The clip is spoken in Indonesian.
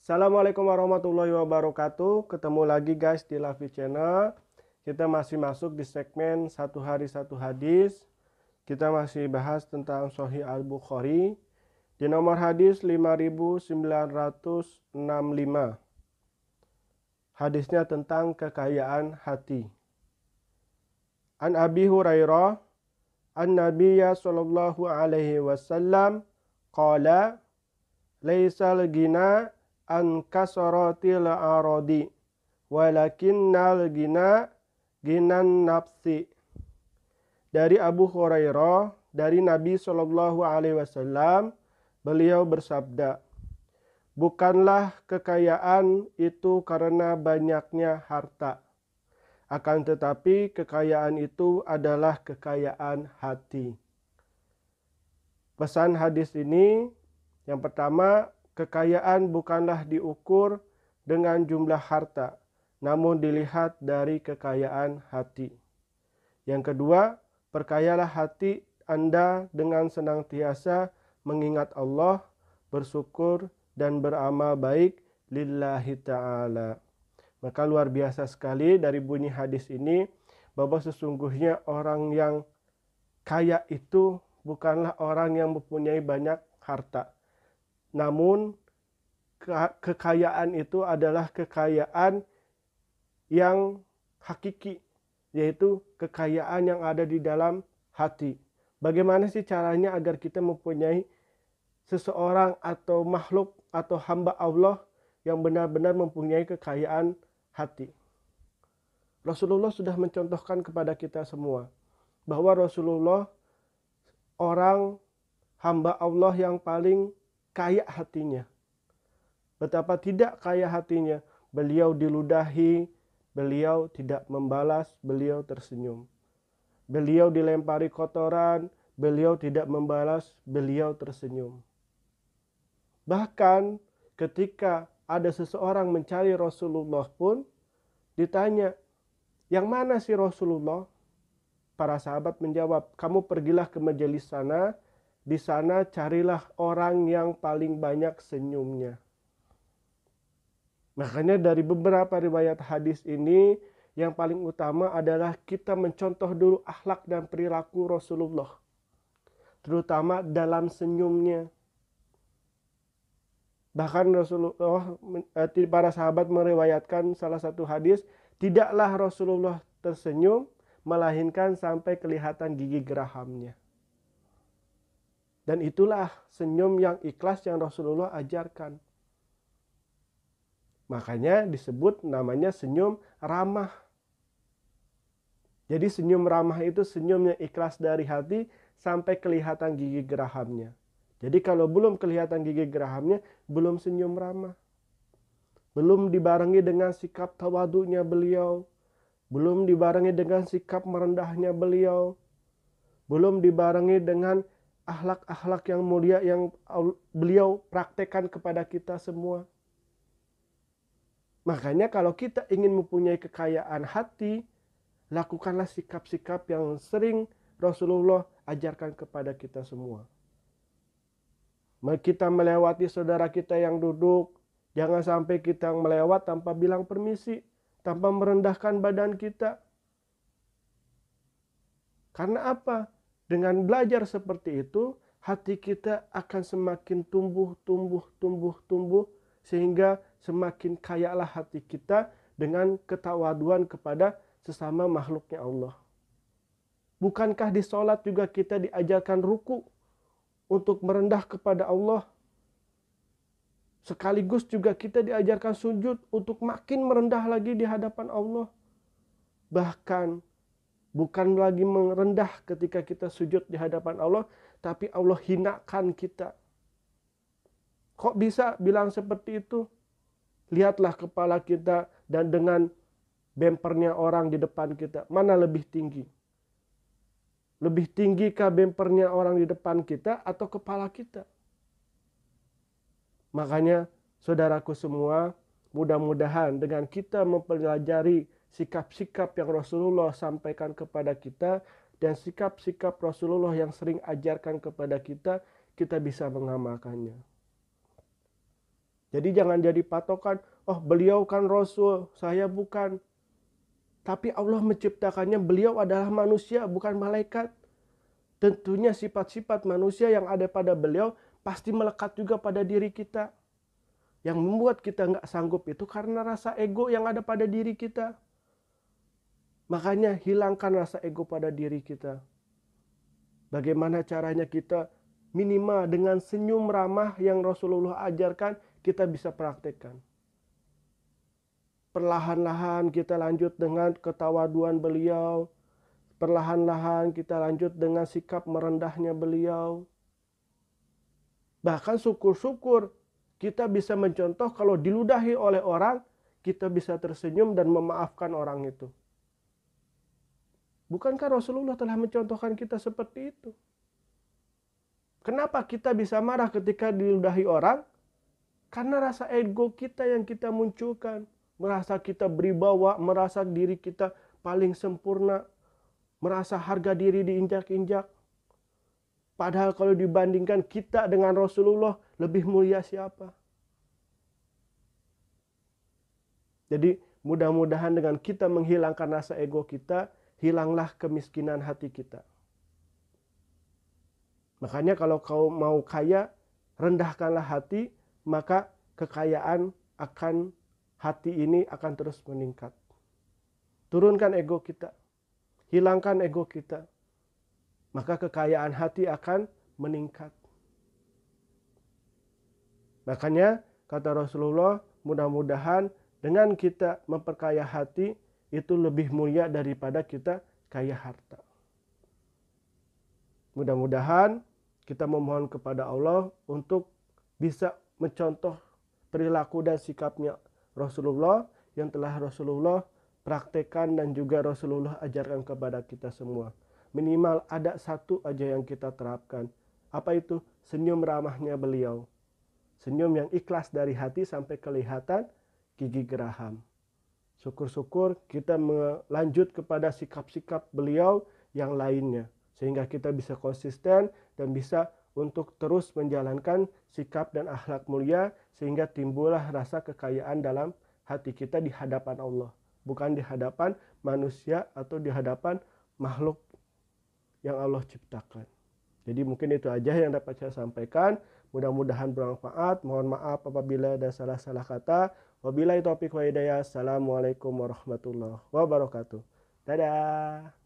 Assalamualaikum warahmatullahi wabarakatuh. Ketemu lagi guys di Lavi Channel. Kita masih masuk di segmen satu hari satu hadis. Kita masih bahas tentang Sahih Al Bukhari di nomor hadis 5965. Hadisnya tentang kekayaan hati. An Abi Hurairah an Nabiya sallallahu alaihi wasallam qala laisal gina an kasaratil aradi walakinnal gina ginan nafsi dari Abu Hurairah dari Nabi Shallallahu alaihi wasallam beliau bersabda bukanlah kekayaan itu karena banyaknya harta akan tetapi kekayaan itu adalah kekayaan hati pesan hadis ini yang pertama Kekayaan bukanlah diukur dengan jumlah harta, namun dilihat dari kekayaan hati. Yang kedua, perkayalah hati Anda dengan senang tiasa mengingat Allah, bersyukur, dan beramal baik lillahi ta'ala. Maka luar biasa sekali dari bunyi hadis ini bahwa sesungguhnya orang yang kaya itu bukanlah orang yang mempunyai banyak harta namun kekayaan itu adalah kekayaan yang hakiki, yaitu kekayaan yang ada di dalam hati. Bagaimana sih caranya agar kita mempunyai seseorang atau makhluk atau hamba Allah yang benar-benar mempunyai kekayaan hati? Rasulullah sudah mencontohkan kepada kita semua bahwa Rasulullah orang hamba Allah yang paling kaya hatinya. Betapa tidak kaya hatinya, beliau diludahi, beliau tidak membalas, beliau tersenyum. Beliau dilempari kotoran, beliau tidak membalas, beliau tersenyum. Bahkan ketika ada seseorang mencari Rasulullah pun ditanya, "Yang mana sih Rasulullah?" Para sahabat menjawab, "Kamu pergilah ke majelis sana, di sana carilah orang yang paling banyak senyumnya. Makanya dari beberapa riwayat hadis ini yang paling utama adalah kita mencontoh dulu akhlak dan perilaku Rasulullah. Terutama dalam senyumnya. Bahkan Rasulullah eh, para sahabat meriwayatkan salah satu hadis, tidaklah Rasulullah tersenyum melainkan sampai kelihatan gigi gerahamnya. Dan itulah senyum yang ikhlas yang Rasulullah ajarkan. Makanya disebut namanya senyum ramah. Jadi senyum ramah itu senyumnya ikhlas dari hati sampai kelihatan gigi gerahamnya. Jadi kalau belum kelihatan gigi gerahamnya, belum senyum ramah. Belum dibarengi dengan sikap tawadunya beliau. Belum dibarengi dengan sikap merendahnya beliau. Belum dibarengi dengan ahlak-ahlak yang mulia yang beliau praktekkan kepada kita semua. Makanya kalau kita ingin mempunyai kekayaan hati, lakukanlah sikap-sikap yang sering Rasulullah ajarkan kepada kita semua. Kita melewati saudara kita yang duduk, jangan sampai kita melewat tanpa bilang permisi, tanpa merendahkan badan kita. Karena apa? Dengan belajar seperti itu, hati kita akan semakin tumbuh, tumbuh, tumbuh, tumbuh, sehingga semakin kayalah hati kita dengan ketawaduan kepada sesama makhluknya Allah. Bukankah di sholat juga kita diajarkan ruku untuk merendah kepada Allah? Sekaligus juga kita diajarkan sujud untuk makin merendah lagi di hadapan Allah. Bahkan Bukan lagi merendah ketika kita sujud di hadapan Allah, tapi Allah hinakan kita. Kok bisa bilang seperti itu? Lihatlah kepala kita dan dengan bempernya orang di depan kita, mana lebih tinggi? Lebih tinggikah bempernya orang di depan kita atau kepala kita? Makanya saudaraku semua, mudah-mudahan dengan kita mempelajari sikap-sikap yang Rasulullah sampaikan kepada kita dan sikap-sikap Rasulullah yang sering ajarkan kepada kita, kita bisa mengamalkannya. Jadi jangan jadi patokan, oh beliau kan Rasul, saya bukan. Tapi Allah menciptakannya, beliau adalah manusia bukan malaikat. Tentunya sifat-sifat manusia yang ada pada beliau pasti melekat juga pada diri kita. Yang membuat kita nggak sanggup itu karena rasa ego yang ada pada diri kita Makanya hilangkan rasa ego pada diri kita. Bagaimana caranya kita minimal dengan senyum ramah yang Rasulullah ajarkan kita bisa praktekkan. Perlahan-lahan kita lanjut dengan ketawaduan beliau. Perlahan-lahan kita lanjut dengan sikap merendahnya beliau. Bahkan syukur-syukur kita bisa mencontoh kalau diludahi oleh orang, kita bisa tersenyum dan memaafkan orang itu. Bukankah Rasulullah telah mencontohkan kita seperti itu? Kenapa kita bisa marah ketika diludahi orang? Karena rasa ego kita yang kita munculkan. Merasa kita beribawa, merasa diri kita paling sempurna. Merasa harga diri diinjak-injak. Padahal kalau dibandingkan kita dengan Rasulullah, lebih mulia siapa? Jadi mudah-mudahan dengan kita menghilangkan rasa ego kita, hilanglah kemiskinan hati kita. Makanya kalau kau mau kaya, rendahkanlah hati, maka kekayaan akan hati ini akan terus meningkat. Turunkan ego kita. Hilangkan ego kita. Maka kekayaan hati akan meningkat. Makanya kata Rasulullah, mudah-mudahan dengan kita memperkaya hati, itu lebih mulia daripada kita kaya harta. Mudah-mudahan kita memohon kepada Allah untuk bisa mencontoh perilaku dan sikapnya Rasulullah yang telah Rasulullah praktekkan dan juga Rasulullah ajarkan kepada kita semua. Minimal ada satu aja yang kita terapkan. Apa itu? Senyum ramahnya beliau. Senyum yang ikhlas dari hati sampai kelihatan gigi geraham. Syukur-syukur kita melanjut kepada sikap-sikap beliau yang lainnya. Sehingga kita bisa konsisten dan bisa untuk terus menjalankan sikap dan akhlak mulia sehingga timbullah rasa kekayaan dalam hati kita di hadapan Allah, bukan di hadapan manusia atau di hadapan makhluk yang Allah ciptakan. Jadi mungkin itu aja yang dapat saya sampaikan. Mudah-mudahan bermanfaat. Mohon maaf apabila ada salah-salah kata. Wabillahi taufik wa hidayah. Assalamualaikum warahmatullahi wabarakatuh. Dadah.